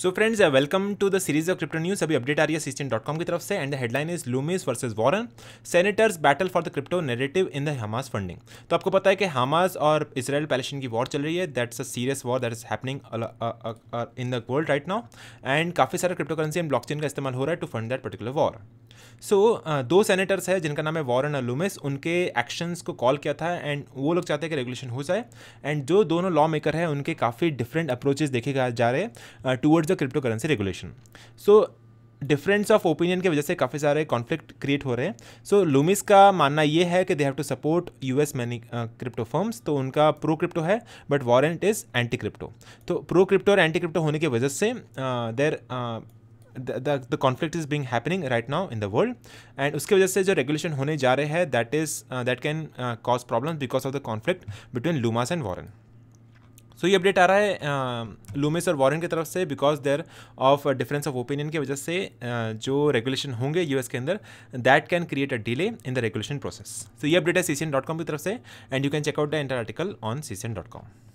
so friends welcome to the series of crypto news अभी update आ रही है असिस्टेंट डॉट कॉम की तरफ से and the headline is Lummis versus Warren senators battle for the crypto narrative in the Hamas funding तो आपको पता है कि हमास और इसराइल पैलेस्टीन की वॉर चल रही है that's a serious war that is happening in the world right now and काफ़ी सारा क्रिप्टो करेंसी एंड ब्लॉकचेन का इस्तेमाल हो रहा है to fund that particular war so so, uh, दो सेनेटर्स हैं जिनका नाम है वॉरन और लूमिस उनके एक्शंस को कॉल किया था एंड वो लोग चाहते हैं कि रेगुलेशन हो जाए एंड जो दोनों लॉ मेकर हैं उनके काफ़ी डिफरेंट अप्रोचेज देखे जा रहे हैं towards uh, the crypto currency regulation so difference of opinion की वजह से काफ़ी सारे कॉन्फ्लिक्ट क्रिएट हो रहे हैं सो so, लूमिस का मानना ये है कि they have to support U S many crypto firms तो उनका प्रो क्रिप्टो है but Warren is anti crypto तो प्रो क्रिप्टो और एंटी क्रिप्टो होने की वजह से there the conflict is being happening right now in the world and उसकी वजह से जो रेगुलेशन होने जा रहे हैं that is that can cause problem because of the conflict between Lummis and Warren so ये अपडेट आ रहा है लूमिस और वॉरन की तरफ से because there of difference of opinion की वजह से जो रेगुलेशन होंगे यूएस के अंदर that can create a delay in the regulation process so ये अपडेट है सी की तरफ से and you can check out the entire article on C